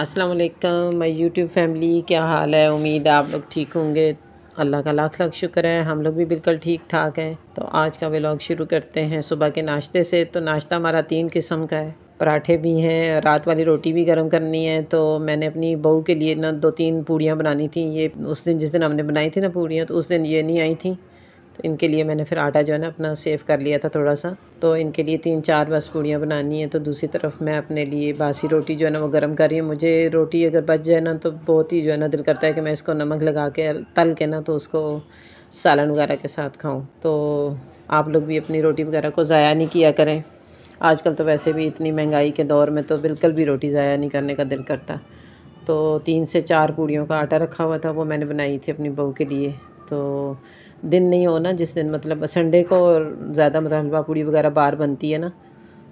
अस्सलाम वालेकुम my YouTube family क्या हाल है उम्मीद है आप लोग ठीक होंगे अल्लाह का लाख लाख शुक्र है हम लोग भी बिल्कुल ठीक ठाक हैं तो आज का व्लॉग शुरू करते हैं सुबह के नाश्ते से तो नाश्ता हमारा तीन किस्म का है पराठे भी हैं रात वाली रोटी भी गर्म करनी है तो मैंने अपनी बहू के लिए ना दो तीन पूड़ियाँ बनानी थी ये उस दिन जिस दिन हमने बनाई थी ना पूड़ियाँ तो उस दिन ये नहीं आई थी इनके लिए मैंने फिर आटा जो है ना अपना सेव कर लिया था थोड़ा सा तो इनके लिए तीन चार बस पूड़ियाँ बनानी है तो दूसरी तरफ मैं अपने लिए बासी रोटी जो है ना वो गर्म कर रही हूँ मुझे रोटी अगर बच जाए ना तो बहुत ही जो है ना दिल करता है कि मैं इसको नमक लगा के तल के ना तो उसको सालन वगैरह के साथ खाऊँ तो आप लोग भी अपनी रोटी वगैरह को ज़ाया नहीं किया करें आजकल तो वैसे भी इतनी महंगाई के दौर में तो बिल्कुल भी रोटी ज़ाया नहीं करने का दिल करता तो तीन से चार पूड़ियों का आटा रखा हुआ था वो मैंने बनाई थी अपनी बहू के लिए तो दिन नहीं हो ना जिस दिन मतलब संडे को ज़्यादा मतलब हलवा पूड़ी वगैरह बाहर बनती है ना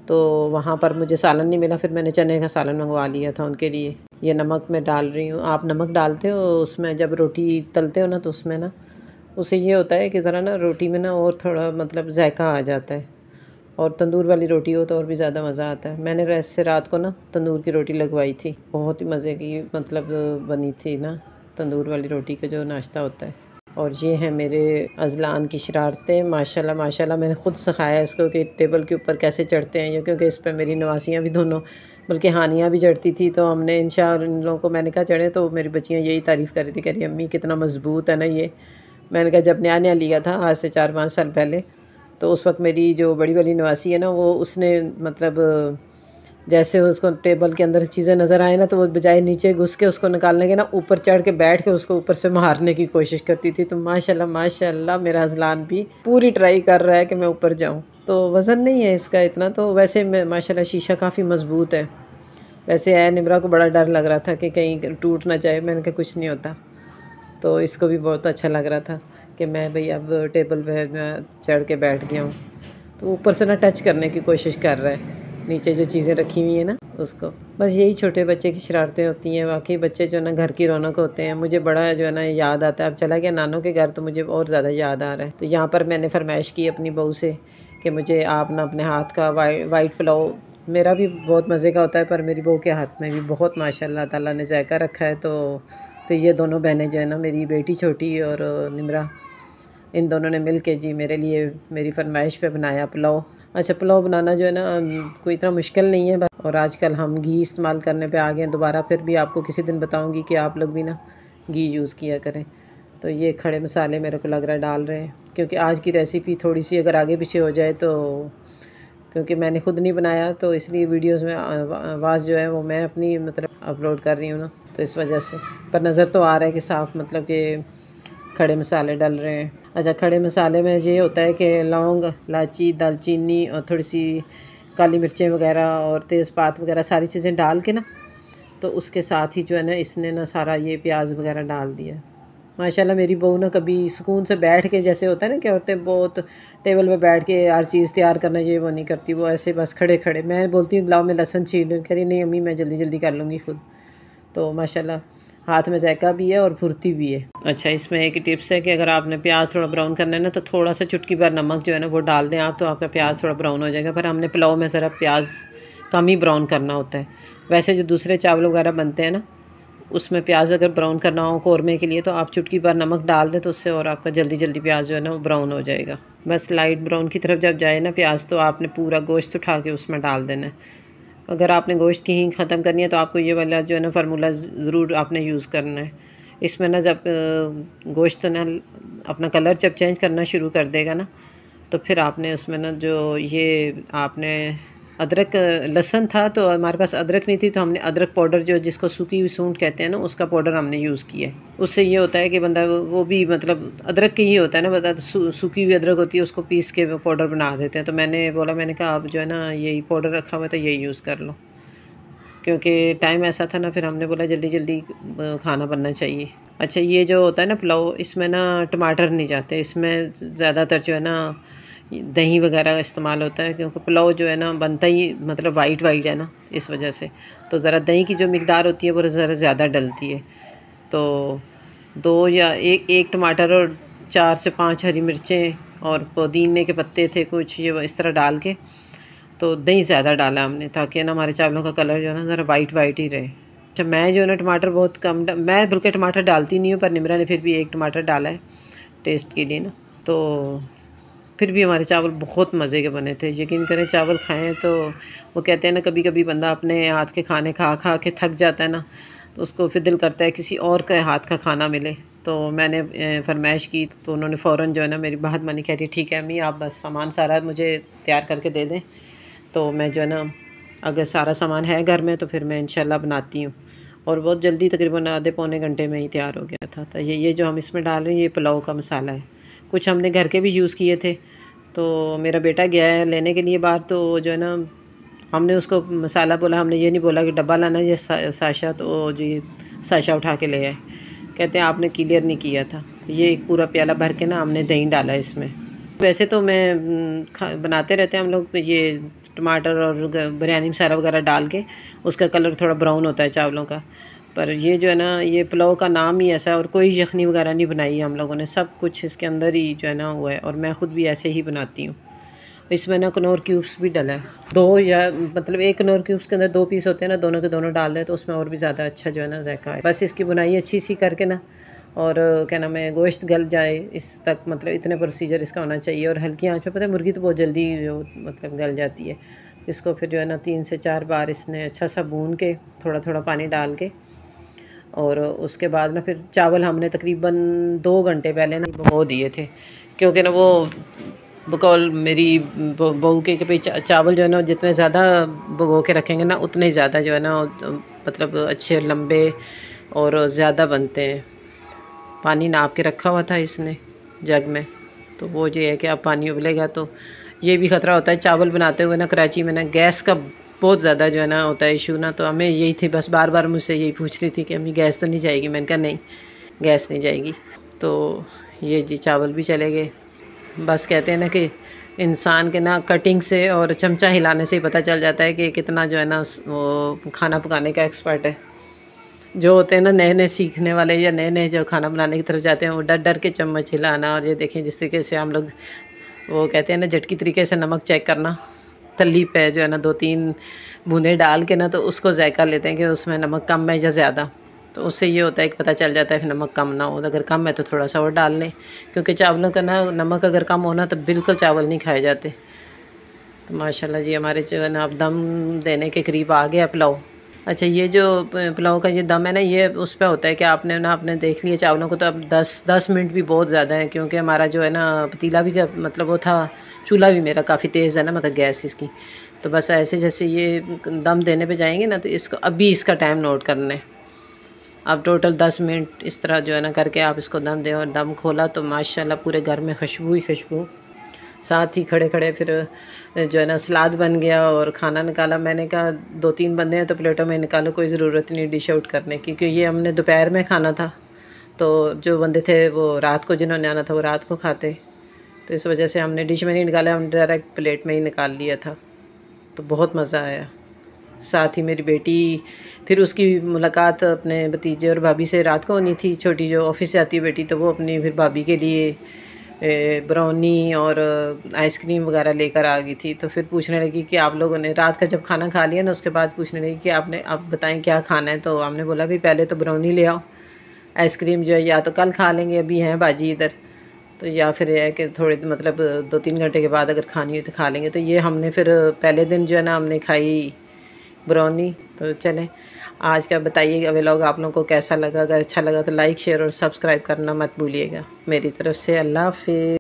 तो वहाँ पर मुझे सालन नहीं मिला फिर मैंने चने का सालन मंगवा लिया था उनके लिए ये नमक मैं डाल रही हूँ आप नमक डालते हो उसमें जब रोटी तलते हो ना तो उसमें ना उसे ये होता है कि ज़रा ना रोटी में ना और थोड़ा मतलब जायका आ जाता है और तंदूर वाली रोटी हो तो और भी ज़्यादा मज़ा आता है मैंने वैसे रात को ना तंदूर की रोटी लगवाई थी बहुत ही मज़े की मतलब बनी थी ना तंदूर वाली रोटी का जो नाश्ता होता है और ये हैं मेरे अजलान की शरारतें माशाल्लाह माशाल्लाह मैंने ख़ुद सिखाया इसको कि टेबल के ऊपर कैसे चढ़ते हैं ये क्योंकि इस पर मेरी नवासियाँ भी दोनों बल्कि हानियाँ भी चढ़ती थी तो हमने इन इन लोगों को मैंने कहा चढ़े तो मेरी बच्चियाँ यही तारीफ़ कर रही थी कह रही अम्मी कितना मज़बूत है ना ये मैंने कहा जब नया नया लिया था आज से चार पाँच साल पहले तो उस वक्त मेरी जो बड़ी वाली नवासी है ना वो उसने मतलब जैसे उसको टेबल के अंदर चीज़ें नज़र आए ना तो वो बजाय नीचे घुस के उसको निकालने के ना ऊपर चढ़ के बैठ के उसको ऊपर से मारने की कोशिश करती थी तो माशाल्लाह माशाल्लाह मेरा अजलान भी पूरी ट्राई कर रहा है कि मैं ऊपर जाऊँ तो वज़न नहीं है इसका इतना तो वैसे माशा शीशा काफ़ी मज़बूत है वैसे ए निमरा को बड़ा डर लग रहा था कि कहीं टूट ना जाए मैंने कहा कुछ नहीं होता तो इसको भी बहुत अच्छा लग रहा था कि मैं भाई अब टेबल पर चढ़ के बैठ गया हूँ तो ऊपर से ना टच करने की कोशिश कर रहा है नीचे जो चीज़ें रखी हुई हैं ना उसको बस यही छोटे बच्चे की शरारतें होती हैं बाकी बच्चे जो है ना घर की रौनक होते हैं मुझे बड़ा जो है ना याद आता है अब चला गया नानों के घर तो मुझे और ज़्यादा याद आ रहा है तो यहाँ पर मैंने फरमाइश की अपनी बहू से कि मुझे आप ना अपने हाथ का वाइट वाइट पुलाव मेरा भी बहुत मज़े का होता है पर मेरी बहू के हाथ में भी बहुत माशा तला ने जायका रखा है तो फिर ये दोनों बहनें जो है ना मेरी बेटी छोटी और निमरा इन दोनों ने मिल के जी मेरे लिए मेरी फरमाइश पर बनाया पुलाव अच्छा पुलाव बनाना जो है ना कोई इतना मुश्किल नहीं है और आजकल हम घी इस्तेमाल करने पे आ गए हैं दोबारा फिर भी आपको किसी दिन बताऊंगी कि आप लोग भी ना घी यूज़ किया करें तो ये खड़े मसाले मेरे को लग रहा है डाल रहे हैं क्योंकि आज की रेसिपी थोड़ी सी अगर आगे पीछे हो जाए तो क्योंकि मैंने खुद नहीं बनाया तो इसलिए वीडियोज़ में आवाज़ जो है वो मैं अपनी मतलब अपलोड कर रही हूँ ना तो इस वजह से पर नज़र तो आ रहा है कि साफ मतलब कि खड़े मसाले डल रहे हैं अच्छा खड़े मसाले में ये होता है कि लौंग इलायची दालचीनी और थोड़ी सी काली मिर्चें वगैरह और तेज़पात वगैरह सारी चीज़ें डाल के ना तो उसके साथ ही जो है ना इसने ना सारा ये प्याज वगैरह डाल दिया माशाल्लाह मेरी बहू ना कभी सुकून से बैठ के जैसे होता है ना कि औरतें बहुत टेबल पे बैठ के हर चीज़ तैयार करना ये वो नहीं करती वो ऐसे बस खड़े खड़े मैं बोलती हूँ लाओ मैं लहसन छीन लूँ कह रही नहीं अम्मी मैं जल्दी जल्दी कर लूँगी खुद तो माशाल्लाह हाथ में जायका भी है और फुर्ती भी है अच्छा इसमें एक टिप्स है कि अगर आपने प्याज थोड़ा ब्राउन करना है ना तो थोड़ा सा चुटकी भर नमक जो है ना वो डाल दें आप तो आपका प्याज थोड़ा ब्राउन हो जाएगा पर हमने पुलाव में ज़रा प्याज कम ही ब्राउन करना होता है वैसे जो दूसरे चावल वगैरह बनते हैं ना उसमें प्याज अगर ब्राउन करना हो कौरमे के लिए तो आप चुटकी भर नमक डाल दें तो उससे और आपका जल्दी जल्दी प्याज जो है ना वो ब्राउन हो जाएगा बस लाइट ब्राउन की तरफ जब जाए ना प्याज तो आपने पूरा गोश्त उठा के उसमें डाल देना है अगर आपने गोश्त की हींग ख़त्म करनी है तो आपको ये वाला जो है ना फार्मूला ज़रूर आपने यूज़ करना है इसमें ना जब गोश्त ना अपना कलर जब चेंज करना शुरू कर देगा ना तो फिर आपने उसमें ना जो ये आपने अदरक लहसन था तो हमारे पास अदरक नहीं थी तो हमने अदरक पाउडर जो जिसको सूखी हुई सूंट कहते हैं ना उसका पाउडर हमने यूज़ किया उससे ये होता है कि बंदा वो भी मतलब अदरक के ही होता है ना बता सूखी हुई अदरक होती है उसको पीस के पाउडर बना देते हैं तो मैंने बोला मैंने कहा आप जो है ना यही पाउडर रखा हुआ है तो यही यूज़ कर लो क्योंकि टाइम ऐसा था ना फिर हमने बोला जल्दी जल्दी खाना बनना चाहिए अच्छा ये जो होता है ना पुलाव इसमें ना टमाटर नहीं जाते इसमें ज़्यादातर जो है ना दही वगैरह इस्तेमाल होता है क्योंकि पुलाव जो है ना बनता ही मतलब वाइट वाइट है ना इस वजह से तो ज़रा दही की जो मकदार होती है वो ज़रा ज़्यादा डलती है तो दो या एक एक टमाटर और चार से पाँच हरी मिर्चें और पुदीने के पत्ते थे कुछ ये इस तरह डाल के तो दही ज़्यादा डाला हमने ताकि ना हमारे चावलों का कलर जो है ना ज़रा वाइट वाइट ही रहे अच्छा मैं जो है ना टमाटर बहुत कम मैं बल्कि टमाटर डालती नहीं हूँ पर निमरा ने फिर भी एक टमाटर डाला है टेस्ट के लिए ना तो फिर भी हमारे चावल बहुत मज़े के बने थे यकीन करें चावल खाएँ तो वो कहते हैं ना कभी कभी बंदा अपने हाथ के खाने खा खा के थक जाता है ना तो उसको फिर दिल करता है किसी और के हाथ का खाना मिले तो मैंने फरमाइश की तो उन्होंने फ़ौर जो है ना मेरी बात मानी कह रही ठीक है अम्मी आप बस सामान सारा मुझे तैयार करके दे दें तो मैं जो है ना अगर सारा सामान है घर में तो फिर मैं इंशाल्लाह बनाती हूँ और बहुत जल्दी तकरीबन आधे पौने घंटे में ही तैयार हो गया था तो ये ये जो हम इसमें डाल रहे हैं ये पुलाव का मसाला है कुछ हमने घर के भी यूज़ किए थे तो मेरा बेटा गया है लेने के लिए बाहर तो जो है ना हमने उसको मसाला बोला हमने ये नहीं बोला कि डब्बा लाना ये सा, साशा तो जी साशा उठा के ले आए कहते हैं आपने क्लियर नहीं किया था ये एक पूरा प्याला भर के ना हमने दही डाला इसमें वैसे तो मैं बनाते रहते हैं हम लोग ये टमाटर और बिरयानी मसाला वगैरह डाल के उसका कलर थोड़ा ब्राउन होता है चावलों का पर ये जो है ना ये पुलाव का नाम ही ऐसा है और कोई यखनी वगैरह नहीं बनाई है हम लोगों ने सब कुछ इसके अंदर ही जो है ना हुआ है और मैं ख़ुद भी ऐसे ही बनाती हूँ इसमें ना कनौर क्यूब्स भी डला है दो या मतलब एक कनौर क्यूब्स के अंदर दो पीस होते हैं ना दोनों के दोनों डाल दें तो उसमें और भी ज़्यादा अच्छा जो है ना जायका है बस इसकी बुनाई अच्छी सी करके ना और क्या नाम है गोश्त गल जाए इस तक मतलब इतने प्रोसीजर इसका होना चाहिए और हल्की आँच में पता है मुर्गी तो बहुत जल्दी जो मतलब गल जाती है इसको फिर जो है ना तीन से चार बार इसने अच्छा सा भून के थोड़ा थोड़ा पानी डाल के और उसके बाद ना फिर चावल हमने तकरीबन दो घंटे पहले ना भिगो दिए थे क्योंकि ना वो बकौल मेरी बहू के भाई चावल जो है ना जितने ज़्यादा भगो के रखेंगे ना उतने ज़्यादा जो है ना मतलब अच्छे लंबे और ज़्यादा बनते हैं पानी नाप के रखा हुआ था इसने जग में तो वो ये है कि अब पानी उबलेगा तो ये भी ख़तरा होता है चावल बनाते हुए ना कराची में ना गैस का बहुत ज़्यादा जो है ना होता है इशू ना तो हमें यही थी बस बार बार मुझसे यही पूछ रही थी कि अम्मी गैस तो नहीं जाएगी मैंने कहा नहीं गैस नहीं जाएगी तो ये जी चावल भी चले गए बस कहते हैं ना कि इंसान के ना कटिंग से और चमचा हिलाने से ही पता चल जाता है कि कितना जो है ना वो खाना पकाने का एक्सपर्ट है जो होते हैं ना नए नए सीखने वाले या नए नए जो खाना बनाने की तरफ जाते हैं वो डर डर के चम्मच हिलाना और ये देखें जिस तरीके से हम लोग वो कहते हैं ना झटकी तरीके से नमक चेक करना तली पे जो है ना दो तीन बूंदे डाल के ना तो उसको जायका लेते हैं कि उसमें नमक कम है या ज़्यादा तो उससे ये होता है कि पता चल जाता है कि नमक कम ना हो अगर कम है तो थोड़ा सा और डाल लें क्योंकि चावलों का ना नमक अगर कम होना तो बिल्कुल चावल नहीं खाए जाते तो माशाल्लाह जी हमारे जो है ना अब दम देने के करीब आ गया पुलाव अच्छा ये जो पुलाव का ये दम है ना ये उस पर होता है कि आपने ना आपने देख लिया चावलों को तो अब दस दस मिनट भी बहुत ज़्यादा है क्योंकि हमारा जो है ना पतीला भी मतलब वो था चूल्हा भी मेरा काफ़ी तेज़ है ना मतलब गैस इसकी तो बस ऐसे जैसे ये दम देने पे जाएंगे ना तो इसको अभी इसका टाइम नोट करना है आप टोटल दस मिनट इस तरह जो है ना करके आप इसको दम दें और दम खोला तो माशाल्लाह पूरे घर में खुशबू ही खुशबू साथ ही खड़े खड़े फिर जो है ना सलाद बन गया और खाना निकाला मैंने कहा दो तीन बंदे हैं तो प्लेटों में निकालो कोई ज़रूरत नहीं डिश आउट करने की क्योंकि ये हमने दोपहर में खाना था तो जो बंदे थे वो रात को जिन्होंने आना था वो रात को खाते तो इस वजह से हमने डिश में नहीं निकाला हमने डायरेक्ट प्लेट में ही निकाल लिया था तो बहुत मज़ा आया साथ ही मेरी बेटी फिर उसकी मुलाकात अपने भतीजे और भाभी से रात को होनी थी छोटी जो ऑफिस जाती है बेटी तो वो अपनी फिर भाभी के लिए ब्राउनी और आइसक्रीम वगैरह लेकर आ गई थी तो फिर पूछने लगी कि आप लोगों ने रात का जब खाना खा लिया ना उसके बाद पूछने लगी कि आपने आप बताएं क्या खाना है तो हमने बोला भी पहले तो ब्राउनी ले आओ आइसक्रीम जो है या तो कल खा लेंगे अभी हैं बाजी इधर तो या फिर यह है कि थोड़े मतलब दो तीन घंटे के बाद अगर खानी हो तो खा लेंगे तो ये हमने फिर पहले दिन जो है ना हमने खाई ब्राउनी तो चलें आज का बताइएगा वे लोग आप लोगों को कैसा लगा अगर अच्छा लगा तो लाइक शेयर और सब्सक्राइब करना मत भूलिएगा मेरी तरफ से अल्लाह हाफि